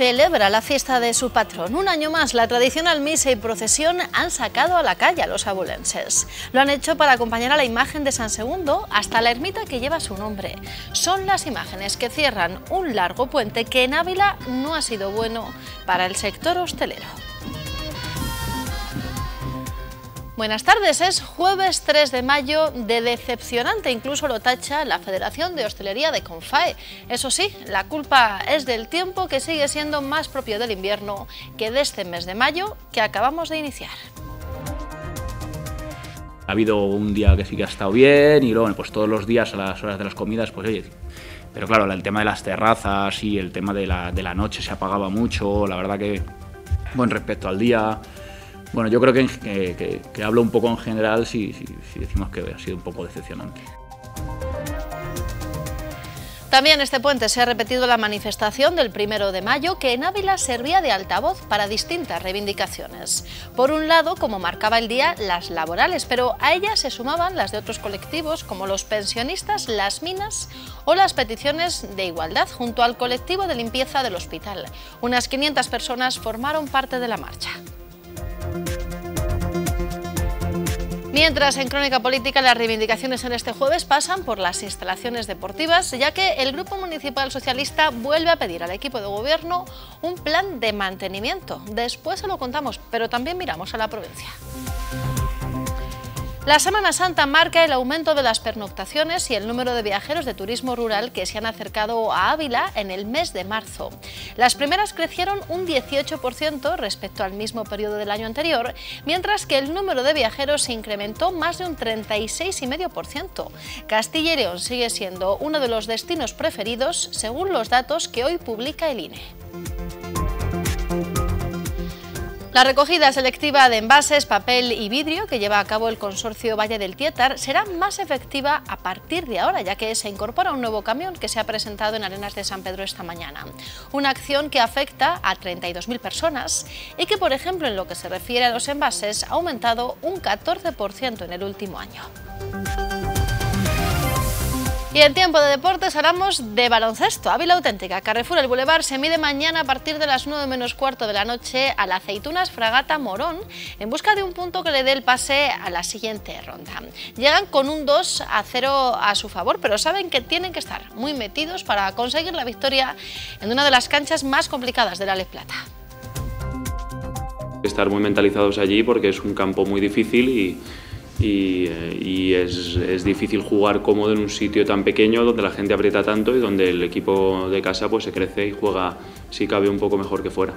celebra la fiesta de su patrón. Un año más, la tradicional misa y procesión han sacado a la calle a los abulenses. Lo han hecho para acompañar a la imagen de San Segundo hasta la ermita que lleva su nombre. Son las imágenes que cierran un largo puente que en Ávila no ha sido bueno para el sector hostelero. Buenas tardes, es jueves 3 de mayo, de decepcionante incluso lo tacha la Federación de Hostelería de Confae. Eso sí, la culpa es del tiempo que sigue siendo más propio del invierno que de este mes de mayo que acabamos de iniciar. Ha habido un día que sí que ha estado bien y luego pues todos los días a las horas de las comidas pues oye, pero claro, el tema de las terrazas y el tema de la, noche se apagaba mucho, la verdad que, buen respecto al día, bueno, yo creo que, hablo un poco en general si, decimos que ha sido un poco decepcionante. También este puente se ha repetido la manifestación del primero de mayo que en Ávila servía de altavoz para distintas reivindicaciones. Por un lado, como marcaba el día, las laborales, pero a ellas se sumaban las de otros colectivos como los pensionistas, las minas o las peticiones de igualdad junto al colectivo de limpieza del hospital. Unas 500 personas formaron parte de la marcha. Mientras, en Crónica Política, las reivindicaciones en este jueves pasan por las instalaciones deportivas, ya que el Grupo Municipal Socialista vuelve a pedir al equipo de gobierno un plan de mantenimiento. Después se lo contamos, pero también miramos a la provincia. La Semana Santa marca el aumento de las pernoctaciones y el número de viajeros de turismo rural que se han acercado a Ávila en el mes de marzo. Las primeras crecieron un 18% respecto al mismo periodo del año anterior, mientras que el número de viajeros se incrementó más de un 36,5%. Castilla y León sigue siendo uno de los destinos preferidos según los datos que hoy publica el INE. La recogida selectiva de envases, papel y vidrio que lleva a cabo el consorcio Valle del Tietar será más efectiva a partir de ahora, ya que se incorpora un nuevo camión que se ha presentado en Arenas de San Pedro esta mañana. Una acción que afecta a 32.000 personas y que, por ejemplo, en lo que se refiere a los envases, ha aumentado un 14% en el último año en tiempo de deportes hablamos de baloncesto. Ávila Auténtica, Carrefour El Boulevard se mide mañana a partir de las 9 menos cuarto de la noche a la Aceitunas Fragata Morón en busca de un punto que le dé el pase a la siguiente ronda. Llegan con un 2 a 0 a su favor, pero saben que tienen que estar muy metidos para conseguir la victoria en una de las canchas más complicadas de la Lez Plata. Estar muy mentalizados allí porque es un campo muy difícil y y, es, difícil jugar cómodo en un sitio tan pequeño donde la gente aprieta tanto y donde el equipo de casa pues se crece y juega si cabe un poco mejor que fuera.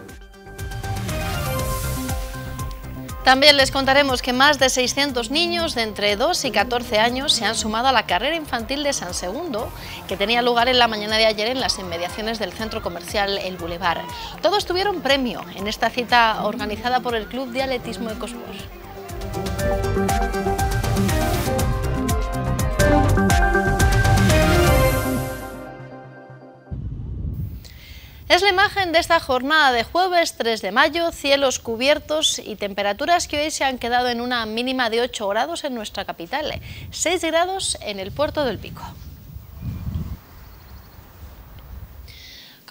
También les contaremos que más de 600 niños de entre 2 y 14 años se han sumado a la carrera infantil de San Segundo, que tenía lugar en la mañana de ayer en las inmediaciones del centro comercial El Boulevard. Todos tuvieron premio en esta cita organizada por el Club de Atletismo Ecosport... Es la imagen de esta jornada de jueves 3 de mayo, cielos cubiertos y temperaturas que hoy se han quedado en una mínima de 8 grados en nuestra capital, 6 grados en el puerto del Pico.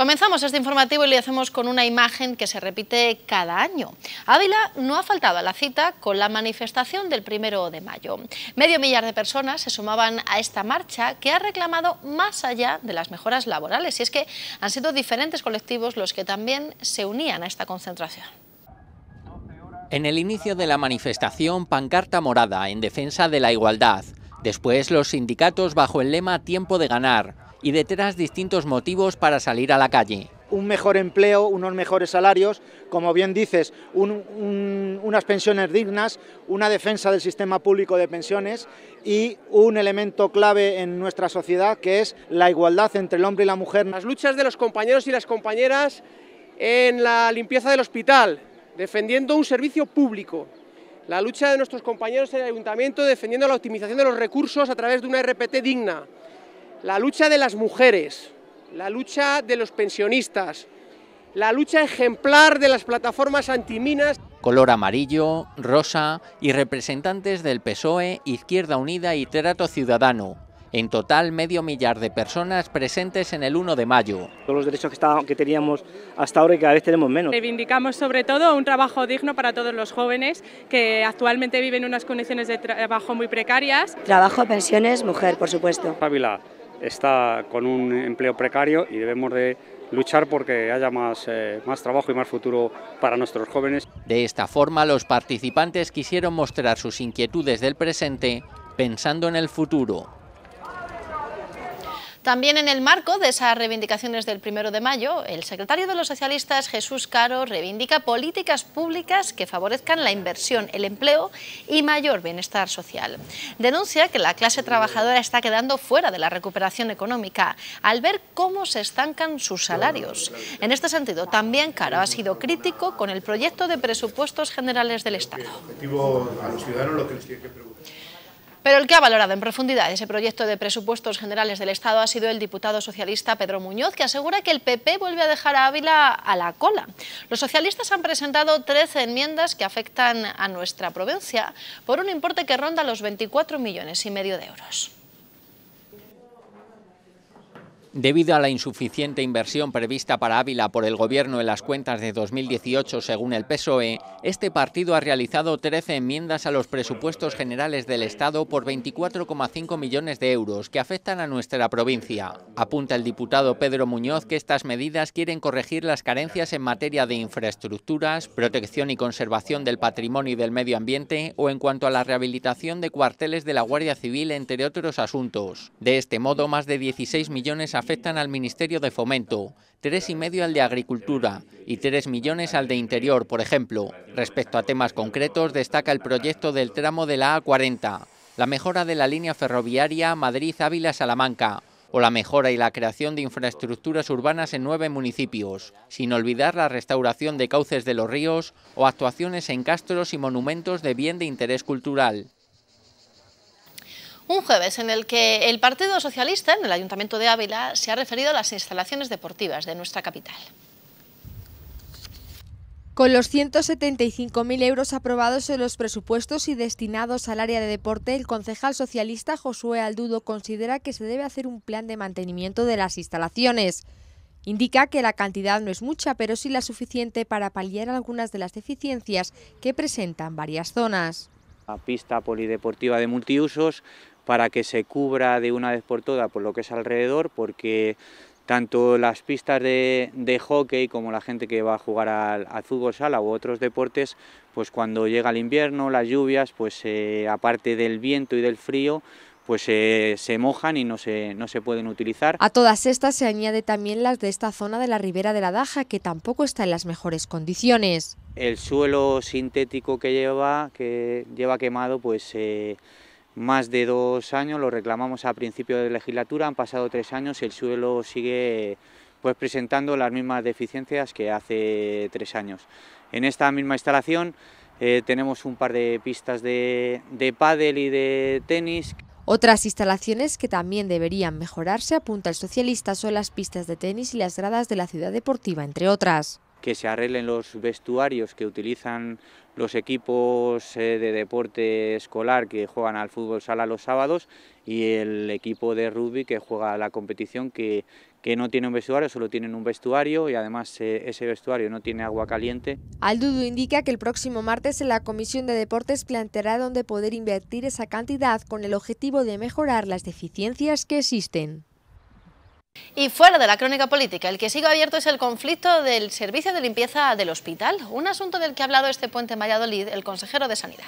Comenzamos este informativo y lo hacemos con una imagen que se repite cada año. Ávila no ha faltado a la cita con la manifestación del primero de mayo. Medio millar de personas se sumaban a esta marcha que ha reclamado más allá de las mejoras laborales. Y es que han sido diferentes colectivos los que también se unían a esta concentración. En el inicio de la manifestación, pancarta morada en defensa de la igualdad. Después los sindicatos bajo el lema Tiempo de ganar, y detrás distintos motivos para salir a la calle un mejor empleo, unos mejores salarios, como bien dices, unas pensiones dignas, una defensa del sistema público de pensiones y un elemento clave en nuestra sociedad que es la igualdad entre el hombre y la mujer. Las luchas de los compañeros y las compañeras en la limpieza del hospital, defendiendo un servicio público. La lucha de nuestros compañeros en el ayuntamiento defendiendo la optimización de los recursos a través de una RPT digna. La lucha de las mujeres, la lucha de los pensionistas, la lucha ejemplar de las plataformas antiminas. Color amarillo, rosa y representantes del PSOE, Izquierda Unida y Trato Ciudadano. En total, medio millar de personas presentes en el 1 de mayo. Todos los derechos que, teníamos hasta ahora y cada vez tenemos menos. Reivindicamos sobre todo un trabajo digno para todos los jóvenes que actualmente viven unas condiciones de trabajo muy precarias. Trabajo, pensiones, mujer, por supuesto está con un empleo precario y debemos de luchar porque haya más, eh, más trabajo y más futuro para nuestros jóvenes. De esta forma, los participantes quisieron mostrar sus inquietudes del presente pensando en el futuro. También en el marco de esas reivindicaciones del primero de mayo, el secretario de los socialistas, Jesús Caro, reivindica políticas públicas que favorezcan la inversión, el empleo y mayor bienestar social. Denuncia que la clase trabajadora está quedando fuera de la recuperación económica al ver cómo se estancan sus salarios. En este sentido, también Caro ha sido crítico con el proyecto de presupuestos generales del Estado. A los ciudadanos lo que les tiene preguntar. Pero el que ha valorado en profundidad ese proyecto de presupuestos generales del Estado ha sido el diputado socialista Pedro Muñoz, que asegura que el PP vuelve a dejar a Ávila a la cola. Los socialistas han presentado 13 enmiendas que afectan a nuestra provincia por un importe que ronda los 24 millones y medio de euros. Debido a la insuficiente inversión prevista para Ávila por el Gobierno en las cuentas de 2018, según el PSOE, este partido ha realizado 13 enmiendas a los presupuestos generales del Estado por 24,5 millones de euros que afectan a nuestra provincia. Apunta el diputado Pedro Muñoz que estas medidas quieren corregir las carencias en materia de infraestructuras, protección y conservación del patrimonio y del medio ambiente o en cuanto a la rehabilitación de cuarteles de la Guardia Civil, entre otros asuntos. De este modo, más de 16 millones afectan al Ministerio de Fomento, tres y medio al de Agricultura y 3 millones al de Interior, por ejemplo. Respecto a temas concretos, destaca el proyecto del tramo de la A40, la mejora de la línea ferroviaria Madrid-Ávila-Salamanca o la mejora y la creación de infraestructuras urbanas en nueve municipios, sin olvidar la restauración de cauces de los ríos o actuaciones en castros y monumentos de bien de interés cultural. Un jueves en el que el Partido Socialista en el Ayuntamiento de Ávila se ha referido a las instalaciones deportivas de nuestra capital. Con los 175.000 euros aprobados en los presupuestos y destinados al área de deporte, el concejal socialista Josué Aldudo considera que se debe hacer un plan de mantenimiento de las instalaciones. Indica que la cantidad no es mucha, pero sí la suficiente para paliar algunas de las deficiencias que presentan varias zonas. La pista polideportiva de multiusos, para que se cubra de una vez por todas por lo que es alrededor, porque tanto las pistas de, hockey como la gente que va a jugar al, fútbol sala u otros deportes, pues cuando llega el invierno, las lluvias, pues eh, aparte del viento y del frío, pues eh, se mojan y no se, no se pueden utilizar. A todas estas se añade también las de esta zona de la ribera de la Daja, que tampoco está en las mejores condiciones. El suelo sintético que lleva, que lleva quemado, pues... Eh, más de dos años, lo reclamamos a principio de legislatura, han pasado tres años y el suelo sigue pues presentando las mismas deficiencias que hace tres años. En esta misma instalación eh, tenemos un par de pistas de, de pádel y de tenis. Otras instalaciones que también deberían mejorarse, apunta el socialista, son las pistas de tenis y las gradas de la ciudad deportiva, entre otras. Que se arreglen los vestuarios que utilizan los equipos eh, de deporte escolar que juegan al fútbol sala los sábados y el equipo de rugby que juega a la competición que, que no tiene un vestuario, solo tienen un vestuario y además eh, ese vestuario no tiene agua caliente. Aldudo indica que el próximo martes la Comisión de Deportes planteará dónde poder invertir esa cantidad con el objetivo de mejorar las deficiencias que existen. Y fuera de la crónica política, el que sigue abierto es el conflicto del servicio de limpieza del hospital, un asunto del que ha hablado este puente en Valladolid el consejero de Sanidad.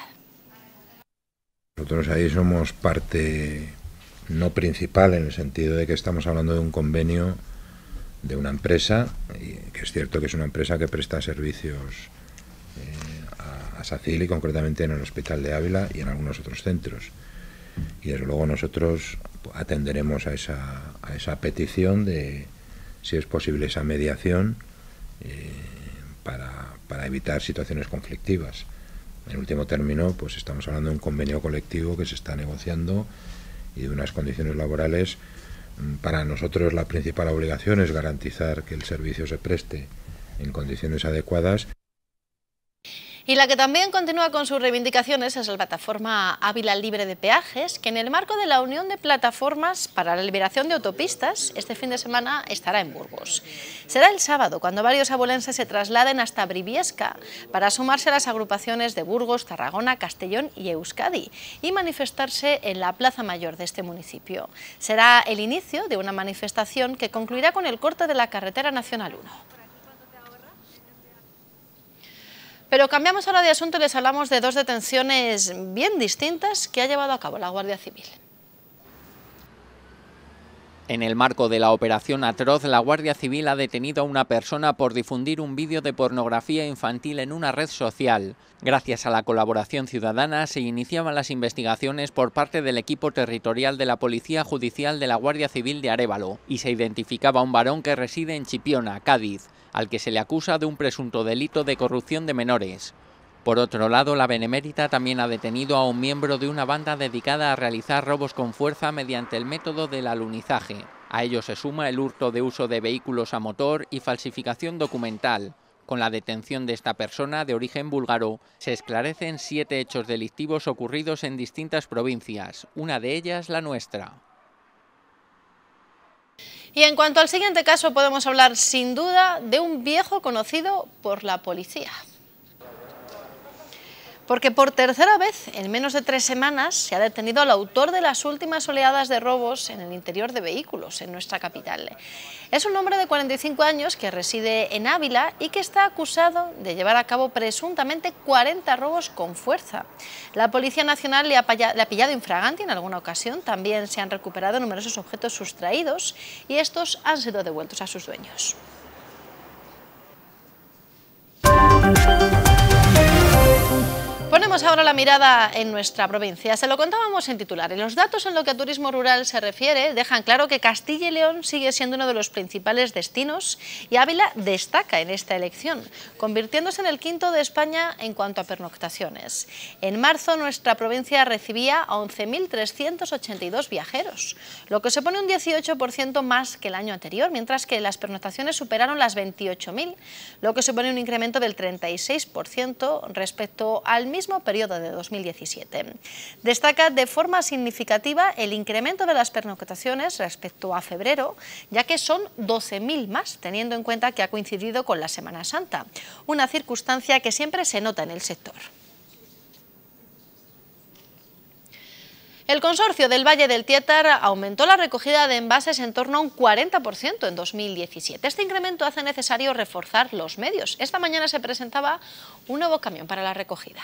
Nosotros ahí somos parte no principal en el sentido de que estamos hablando de un convenio de una empresa, que es cierto que es una empresa que presta servicios eh, a, a SACIL y concretamente en el Hospital de Ávila y en algunos otros centros. Y desde luego nosotros atenderemos a esa, a esa petición de, si es posible, esa mediación eh, para, para evitar situaciones conflictivas. En último término, pues estamos hablando de un convenio colectivo que se está negociando y de unas condiciones laborales. Mm, para nosotros la principal obligación es garantizar que el servicio se preste en condiciones adecuadas y la que también continúa con sus reivindicaciones es la plataforma Ávila Libre de Peajes, que en el marco de la Unión de Plataformas para la Liberación de Autopistas, este fin de semana estará en Burgos. Será el sábado cuando varios abulenses se trasladen hasta Briviesca para sumarse a las agrupaciones de Burgos, Tarragona, Castellón y Euskadi y manifestarse en la Plaza Mayor de este municipio. Será el inicio de una manifestación que concluirá con el corte de la carretera Nacional 1. Pero cambiamos ahora de asunto y les hablamos de dos detenciones bien distintas que ha llevado a cabo la Guardia Civil. En el marco de la operación atroz, la Guardia Civil ha detenido a una persona por difundir un vídeo de pornografía infantil en una red social. Gracias a la colaboración ciudadana se iniciaban las investigaciones por parte del equipo territorial de la Policía Judicial de la Guardia Civil de Arévalo y se identificaba a un varón que reside en Chipiona, Cádiz, al que se le acusa de un presunto delito de corrupción de menores. Por otro lado, la Benemérita también ha detenido a un miembro de una banda dedicada a realizar robos con fuerza mediante el método del alunizaje. A ello se suma el hurto de uso de vehículos a motor y falsificación documental. Con la detención de esta persona de origen búlgaro, se esclarecen siete hechos delictivos ocurridos en distintas provincias, una de ellas la nuestra. Y en cuanto al siguiente caso, podemos hablar sin duda de un viejo conocido por la policía porque por tercera vez en menos de tres semanas se ha detenido al autor de las últimas oleadas de robos en el interior de vehículos en nuestra capital. Es un hombre de 45 años que reside en Ávila y que está acusado de llevar a cabo presuntamente 40 robos con fuerza. La Policía Nacional le ha, pillado infraganti en alguna ocasión, también se han recuperado numerosos objetos sustraídos y estos han sido devueltos a sus dueños. Ponemos ahora la mirada en nuestra provincia. Se lo contábamos en titulares. Los datos en lo que a turismo rural se refiere dejan claro que Castilla y León sigue siendo uno de los principales destinos y Ávila destaca en esta elección, convirtiéndose en el quinto de España en cuanto a pernoctaciones. En marzo nuestra provincia recibía a 11.382 viajeros, lo que supone un 18% más que el año anterior, mientras que las pernoctaciones superaron las 28.000, lo que supone un incremento del 36% respecto al mismo periodo de 2017. Destaca de forma significativa el incremento de las pernoctaciones respecto a febrero, ya que son 12.000 más, teniendo en cuenta que ha coincidido con la Semana Santa, una circunstancia que siempre se nota en el sector. El consorcio del Valle del Tietar aumentó la recogida de envases en torno a un 40% en 2017. Este incremento hace necesario reforzar los medios. Esta mañana se presentaba un nuevo camión para la recogida.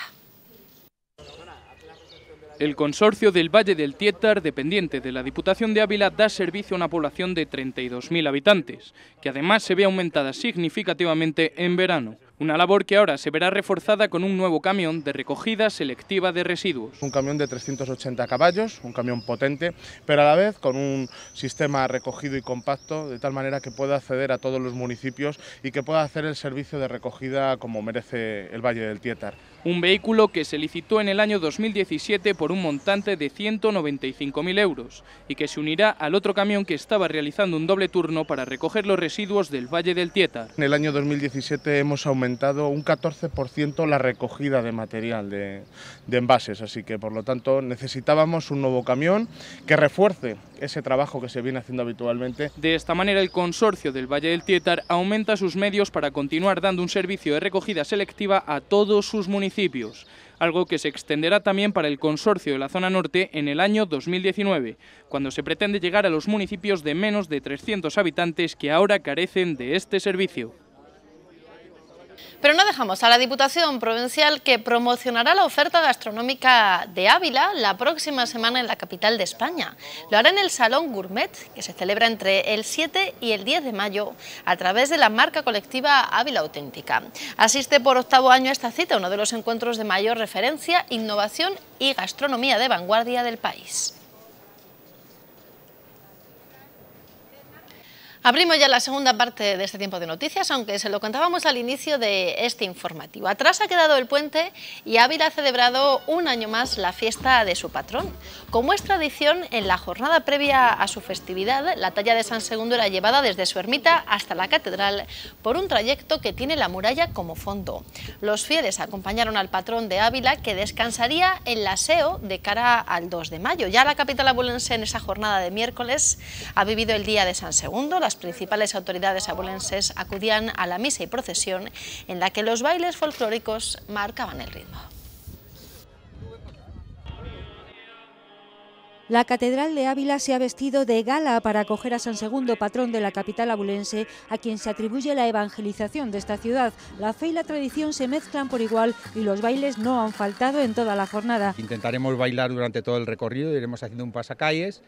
El consorcio del Valle del Tietar, dependiente de la Diputación de Ávila, da servicio a una población de 32.000 habitantes, que además se ve aumentada significativamente en verano. Una labor que ahora se verá reforzada con un nuevo camión de recogida selectiva de residuos. Un camión de 380 caballos, un camión potente, pero a la vez con un sistema recogido y compacto, de tal manera que pueda acceder a todos los municipios y que pueda hacer el servicio de recogida como merece el Valle del Tietar un vehículo que se licitó en el año 2017 por un montante de 195.000 euros y que se unirá al otro camión que estaba realizando un doble turno para recoger los residuos del Valle del Tietar. En el año 2017 hemos aumentado un 14% la recogida de material de, de envases, así que por lo tanto necesitábamos un nuevo camión que refuerce ese trabajo que se viene haciendo habitualmente. De esta manera el consorcio del Valle del Tietar aumenta sus medios para continuar dando un servicio de recogida selectiva a todos sus municipios municipios, algo que se extenderá también para el consorcio de la zona norte en el año 2019, cuando se pretende llegar a los municipios de menos de 300 habitantes que ahora carecen de este servicio. Pero no dejamos a la Diputación Provincial que promocionará la oferta gastronómica de Ávila la próxima semana en la capital de España. Lo hará en el Salón Gourmet, que se celebra entre el 7 y el 10 de mayo a través de la marca colectiva Ávila Auténtica. Asiste por octavo año a esta cita, uno de los encuentros de mayor referencia, innovación y gastronomía de vanguardia del país. Abrimos ya la segunda parte de este tiempo de noticias, aunque se lo contábamos al inicio de este informativo. Atrás ha quedado el puente y Ávila ha celebrado un año más la fiesta de su patrón. Como es tradición, en la jornada previa a su festividad, la talla de San Segundo era llevada desde su ermita hasta la catedral por un trayecto que tiene la muralla como fondo. Los fieles acompañaron al patrón de Ávila que descansaría en la SEO de cara al 2 de mayo. Ya la capital abulense en esa jornada de miércoles ha vivido el día de San Segundo, las principales autoridades abulenses acudían a la misa y procesión en la que los bailes folclóricos marcaban el ritmo. La Catedral de Ávila se ha vestido de gala para acoger a San Segundo, patrón de la capital abulense, a quien se atribuye la evangelización de esta ciudad. La fe y la tradición se mezclan por igual y los bailes no han faltado en toda la jornada. Intentaremos bailar durante todo el recorrido, iremos haciendo un pasacalles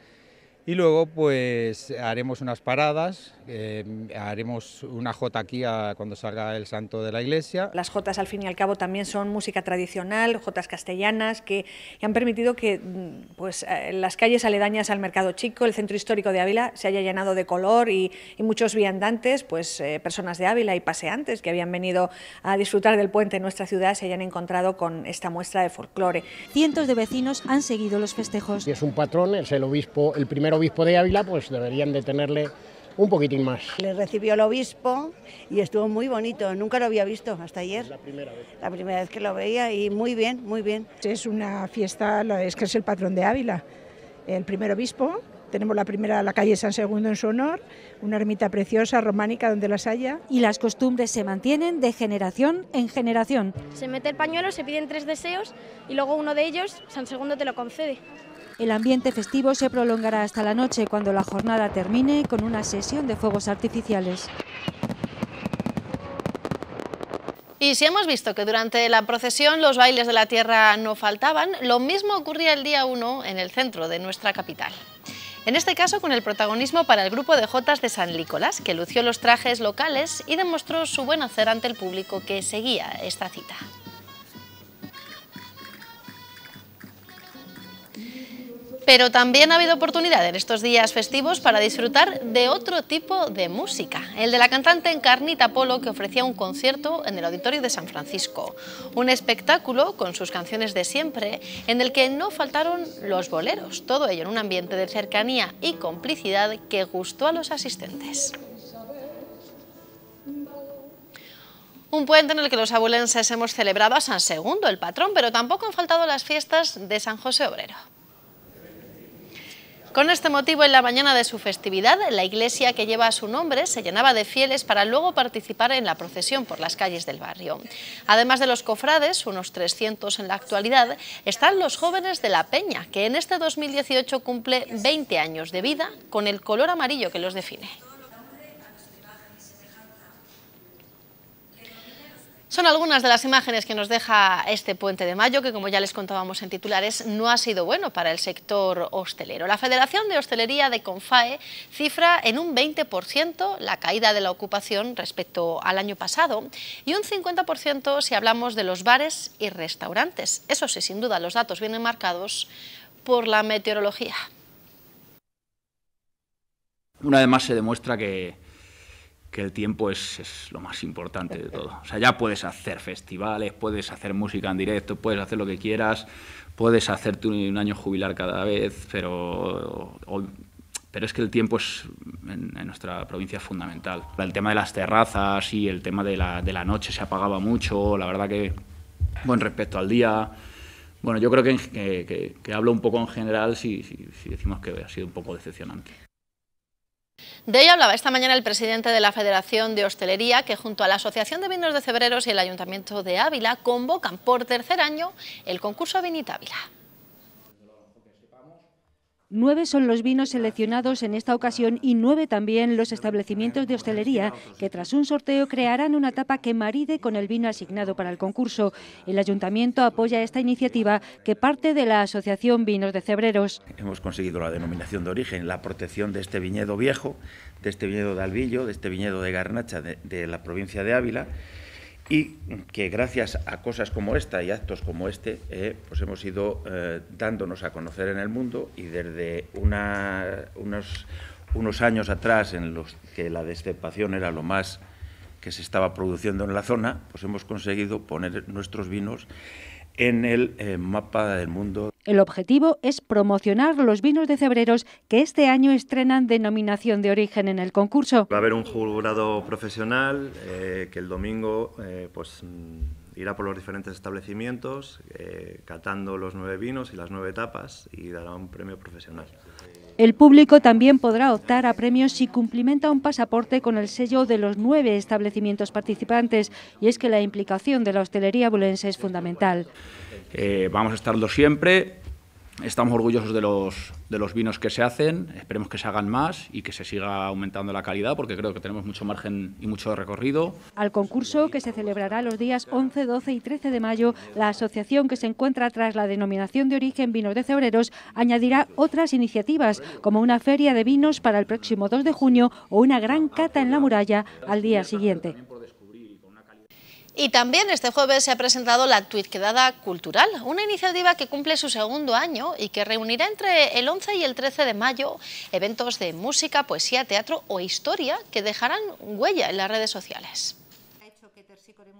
y luego pues haremos unas paradas, eh, haremos una jota aquí a, cuando salga el santo de la iglesia. Las jotas al fin y al cabo también son música tradicional, jotas castellanas, que han permitido que mm, pues, eh, las calles aledañas al mercado chico, el centro histórico de Ávila, se haya llenado de color y, muchos viandantes, pues eh, personas de Ávila y paseantes que habían venido a disfrutar del puente en nuestra ciudad, se hayan encontrado con esta muestra de folclore. Cientos de vecinos han seguido los festejos. Es un patrón, es el obispo, el primer obispo de Ávila, pues deberían de tenerle un poquitín más. Le recibió el obispo y estuvo muy bonito, nunca lo había visto hasta ayer. La primera vez. La primera vez que lo veía y muy bien, muy bien. Es una fiesta, es que es el patrón de Ávila, el primer obispo. Tenemos la primera, la calle San Segundo en su honor, una ermita preciosa, románica, donde las haya. Y las costumbres se mantienen de generación en generación. Se mete el pañuelo, se piden tres deseos y luego uno de ellos, San Segundo te lo concede. El ambiente festivo se prolongará hasta la noche cuando la jornada termine con una sesión de fuegos artificiales. Y si hemos visto que durante la procesión los bailes de la tierra no faltaban, lo mismo ocurría el día 1 en el centro de nuestra capital. En este caso con el protagonismo para el grupo de Jotas de San Nicolás, que lució los trajes locales y demostró su buen hacer ante el público que seguía esta cita. Pero también ha habido oportunidad en estos días festivos para disfrutar de otro tipo de música, el de la cantante Encarnita Polo que ofrecía un concierto en el Auditorio de San Francisco, un espectáculo con sus canciones de siempre en el que no faltaron los boleros, todo ello en un ambiente de cercanía y complicidad que gustó a los asistentes. Un puente en el que los abulenses hemos celebrado a San Segundo, el patrón, pero tampoco han faltado las fiestas de San José Obrero. Con este motivo, en la mañana de su festividad, la iglesia que lleva su nombre se llenaba de fieles para luego participar en la procesión por las calles del barrio. Además de los cofrades, unos 300 en la actualidad, están los jóvenes de La Peña, que en este 2018 cumple 20 años de vida con el color amarillo que los define. Son algunas de las imágenes que nos deja este puente de mayo, que como ya les contábamos en titulares, no ha sido bueno para el sector hostelero. La Federación de Hostelería de Confae cifra en un 20% la caída de la ocupación respecto al año pasado y un 50% si hablamos de los bares y restaurantes. Eso sí, sin duda, los datos vienen marcados por la meteorología. Una vez más se demuestra que que el tiempo es, lo más importante de todo. O sea, ya puedes hacer festivales, puedes hacer música en directo, puedes hacer lo que quieras, puedes hacerte un, año jubilar cada vez, pero, pero es que el tiempo es en, nuestra provincia fundamental. El tema de las terrazas y el tema de la, noche se apagaba mucho, la verdad que, bueno, respecto al día... Bueno, yo creo que, hablo un poco en general si, si decimos que ha sido un poco decepcionante. De ello hablaba esta mañana el presidente de la Federación de Hostelería, que junto a la Asociación de Vinos de Cebreros y el Ayuntamiento de Ávila convocan por tercer año el concurso Vinita Ávila. Nueve son los vinos seleccionados en esta ocasión y nueve también los establecimientos de hostelería que tras un sorteo crearán una tapa que maride con el vino asignado para el concurso. El ayuntamiento apoya esta iniciativa que parte de la Asociación Vinos de Cebreros. Hemos conseguido la denominación de origen, la protección de este viñedo viejo, de este viñedo de Albillo, de este viñedo de Garnacha de, de la provincia de Ávila y que gracias a cosas como esta y actos como este, eh, pues hemos ido eh, dándonos a conocer en el mundo y desde una, unos, unos, años atrás en los que la destepación era lo más que se estaba produciendo en la zona, pues hemos conseguido poner nuestros vinos en el eh, mapa del mundo. El objetivo es promocionar los vinos de Cebreros que este año estrenan denominación de origen en el concurso. Va a haber un jurado profesional eh, que el domingo eh, pues, mm, irá por los diferentes establecimientos catando los nueve vinos y las nueve tapas y dará un premio profesional. El público también podrá optar a premios si cumplimenta un pasaporte con el sello de los nueve establecimientos participantes y es que la implicación de la hostelería bulense es fundamental. Eh, vamos a estarlo siempre Estamos orgullosos de los, de los vinos que se hacen, esperemos que se hagan más y que se siga aumentando la calidad porque creo que tenemos mucho margen y mucho recorrido. Al concurso que se celebrará los días 11, 12 y 13 de mayo, la asociación que se encuentra tras la denominación de origen Vinos de Cebreros añadirá otras iniciativas como una feria de vinos para el próximo 2 de junio o una gran cata en la muralla al día siguiente. Y también este jueves se ha presentado la Tuitquedada Cultural, una iniciativa que cumple su segundo año y que reunirá entre el 11 y el 13 de mayo eventos de música, poesía, teatro o historia que dejarán huella en las redes sociales.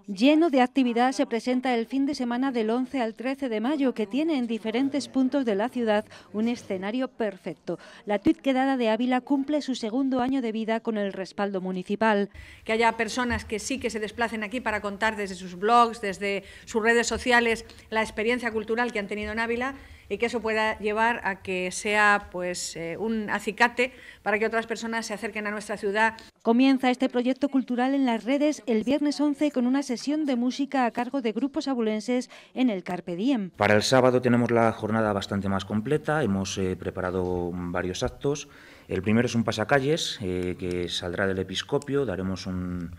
Lleno de actividad se presenta el fin de semana del 11 al 13 de mayo, que tiene en diferentes puntos de la ciudad un escenario perfecto. La tuit quedada de Ávila cumple su segundo año de vida con el respaldo municipal. Que haya personas que sí que se desplacen aquí para contar desde sus blogs, desde sus redes sociales, la experiencia cultural que han tenido en Ávila y que eso pueda llevar a que sea pues eh, un acicate para que otras personas se acerquen a nuestra ciudad. Comienza este proyecto cultural en las redes el viernes 11 con una sesión de música a cargo de grupos abulenses en el Carpe Diem. Para el sábado tenemos la jornada bastante más completa, hemos eh, preparado varios actos. El primero es un pasacalles eh, que saldrá del episcopio, daremos un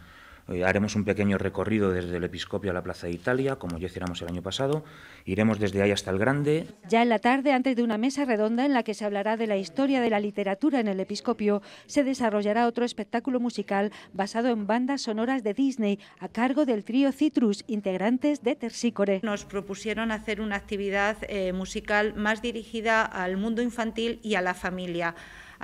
eh, haremos un pequeño recorrido desde el Episcopio a la Plaza de Italia, como ya hiciéramos el año pasado. Iremos desde ahí hasta el Grande. Ya en la tarde, antes de una mesa redonda en la que se hablará de la historia de la literatura en el Episcopio, se desarrollará otro espectáculo musical basado en bandas sonoras de Disney a cargo del trío Citrus, integrantes de Tersicore. Nos propusieron hacer una actividad eh, musical más dirigida al mundo infantil y a la familia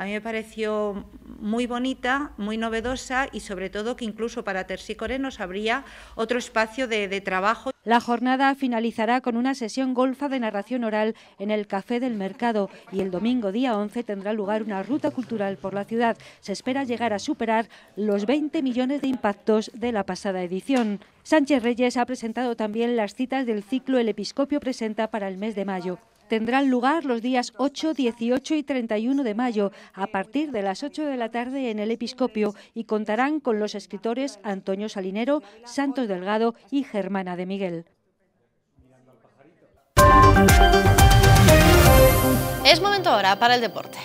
a mí me pareció muy bonita, muy novedosa y sobre todo que incluso para Tersícore nos habría otro espacio de, de trabajo. La jornada finalizará con una sesión golfa de narración oral en el Café del Mercado y el domingo día 11 tendrá lugar una ruta cultural por la ciudad. Se espera llegar a superar los 20 millones de impactos de la pasada edición. Sánchez Reyes ha presentado también las citas del ciclo El Episcopio Presenta para el mes de mayo tendrán lugar los días 8, 18 y 31 de mayo a partir de las 8 de la tarde en el Episcopio y contarán con los escritores Antonio Salinero, Santos Delgado y Germana de Miguel. Es momento ahora para el deporte.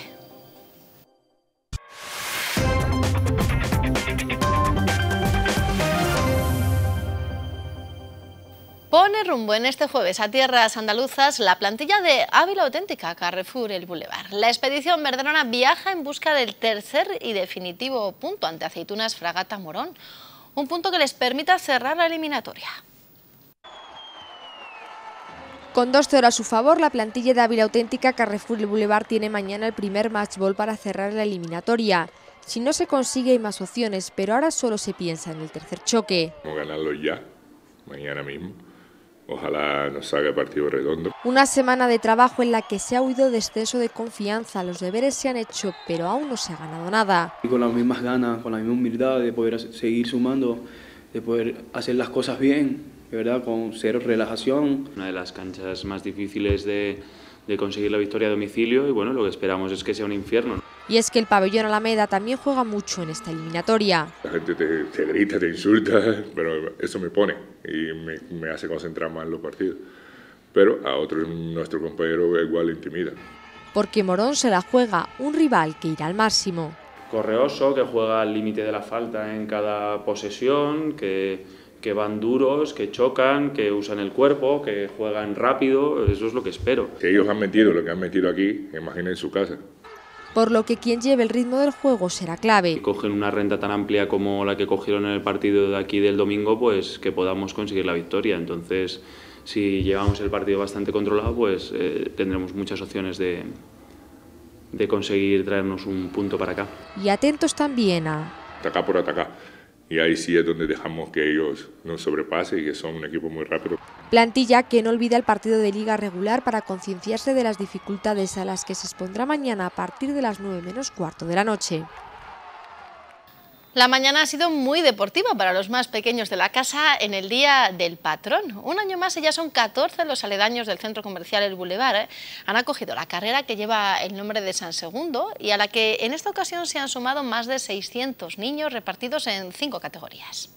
Pone rumbo en este jueves a tierras andaluzas la plantilla de Ávila Auténtica, Carrefour El Boulevard. La expedición verderona viaja en busca del tercer y definitivo punto ante Aceitunas Fragata Morón, un punto que les permita cerrar la eliminatoria. Con dos 0 a su favor, la plantilla de Ávila Auténtica Carrefour El Boulevard tiene mañana el primer matchball para cerrar la eliminatoria. Si no se consigue hay más opciones, pero ahora solo se piensa en el tercer choque. Vamos a ganarlo ya, mañana mismo Ojalá nos salga partido redondo. Una semana de trabajo en la que se ha huido de exceso de confianza, los deberes se han hecho, pero aún no se ha ganado nada. Y con las mismas ganas, con la misma humildad de poder seguir sumando, de poder hacer las cosas bien, de verdad, con cero relajación. Una de las canchas más difíciles de, de conseguir la victoria a domicilio y bueno, lo que esperamos es que sea un infierno. Y es que el pabellón Alameda también juega mucho en esta eliminatoria. La gente te, grita, te insulta, pero eso me pone y me, hace concentrar más en los partidos. Pero a otro nuestro compañero igual intimida. Porque Morón se la juega un rival que irá al máximo. Correoso, que juega al límite de la falta en cada posesión, que, que van duros, que chocan, que usan el cuerpo, que juegan rápido, eso es lo que espero. Que ellos han metido lo que han metido aquí, imaginen en su casa por lo que quien lleve el ritmo del juego será clave. Cogen una renta tan amplia como la que cogieron en el partido de aquí del domingo, pues que podamos conseguir la victoria. Entonces, si llevamos el partido bastante controlado, pues eh, tendremos muchas opciones de, de conseguir traernos un punto para acá. Y atentos también a... Atacar por atacar y ahí sí es donde dejamos que ellos nos sobrepasen y que son un equipo muy rápido. Plantilla que no olvida el partido de liga regular para concienciarse de las dificultades a las que se expondrá mañana a partir de las 9 menos cuarto de la noche. La mañana ha sido muy deportiva para los más pequeños de la casa en el Día del Patrón. Un año más y ya son 14 los aledaños del centro comercial El Boulevard. ¿eh? Han acogido la carrera que lleva el nombre de San Segundo y a la que en esta ocasión se han sumado más de 600 niños repartidos en cinco categorías.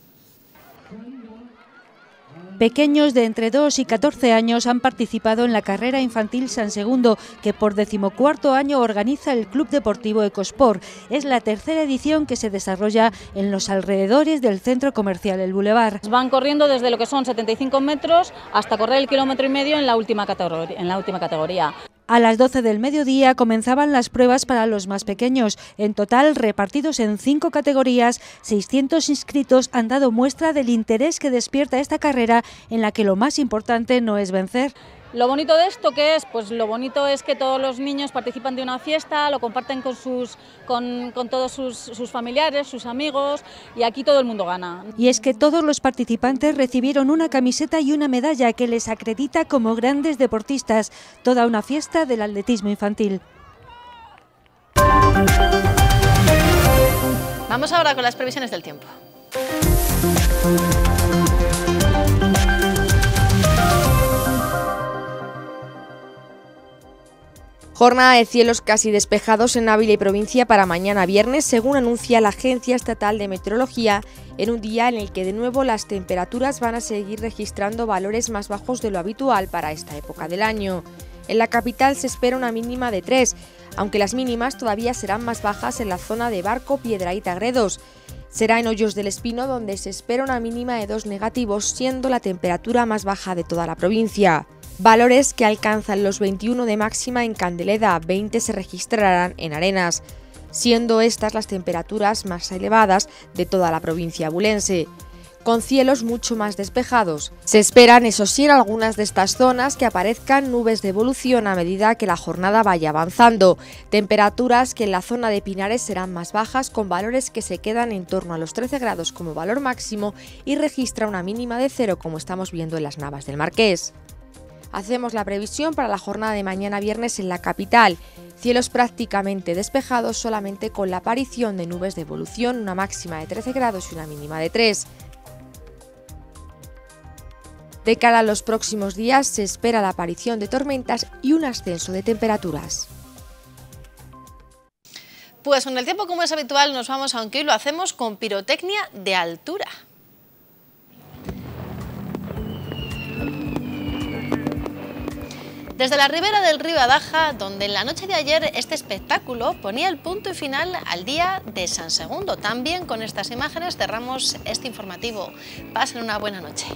Pequeños de entre 2 y 14 años han participado en la carrera infantil San Segundo, que por decimocuarto año organiza el Club Deportivo Ecosport. Es la tercera edición que se desarrolla en los alrededores del centro comercial El Boulevard. Van corriendo desde lo que son 75 metros hasta correr el kilómetro y medio en la última categoría. En la última categoría. A las 12 del mediodía comenzaban las pruebas para los más pequeños. En total, repartidos en cinco categorías, 600 inscritos han dado muestra del interés que despierta esta carrera en la que lo más importante no es vencer, lo bonito de esto que es, pues lo bonito es que todos los niños participan de una fiesta, lo comparten con sus con, todos sus, sus, familiares, sus amigos y aquí todo el mundo gana. Y es que todos los participantes recibieron una camiseta y una medalla que les acredita como grandes deportistas, toda una fiesta del atletismo infantil. Vamos ahora con las previsiones del tiempo. Jornada de cielos casi despejados en Ávila y provincia para mañana viernes, según anuncia la Agencia Estatal de Meteorología, en un día en el que de nuevo las temperaturas van a seguir registrando valores más bajos de lo habitual para esta época del año. En la capital se espera una mínima de 3, aunque las mínimas todavía serán más bajas en la zona de Barco, Piedra y Tagredos. Será en Hoyos del Espino donde se espera una mínima de dos negativos, siendo la temperatura más baja de toda la provincia valores que alcanzan los 21 de máxima en Candeleda, 20 se registrarán en Arenas, siendo estas las temperaturas más elevadas de toda la provincia abulense con cielos mucho más despejados. Se esperan, eso sí, en algunas de estas zonas que aparezcan nubes de evolución a medida que la jornada vaya avanzando, temperaturas que en la zona de Pinares serán más bajas con valores que se quedan en torno a los 13 grados como valor máximo y registra una mínima de cero como estamos viendo en las navas del Marqués. Hacemos la previsión para la jornada de mañana viernes en la capital. Cielos prácticamente despejados solamente con la aparición de nubes de evolución, una máxima de 13 grados y una mínima de 3. De cara a los próximos días se espera la aparición de tormentas y un ascenso de temperaturas. Pues con el tiempo, como es habitual, nos vamos, aunque hoy lo hacemos con pirotecnia de altura. Desde la ribera del río Adaja, donde en la noche de ayer este espectáculo ponía el punto y final al día de San Segundo. También con estas imágenes cerramos este informativo. Pasen una buena noche.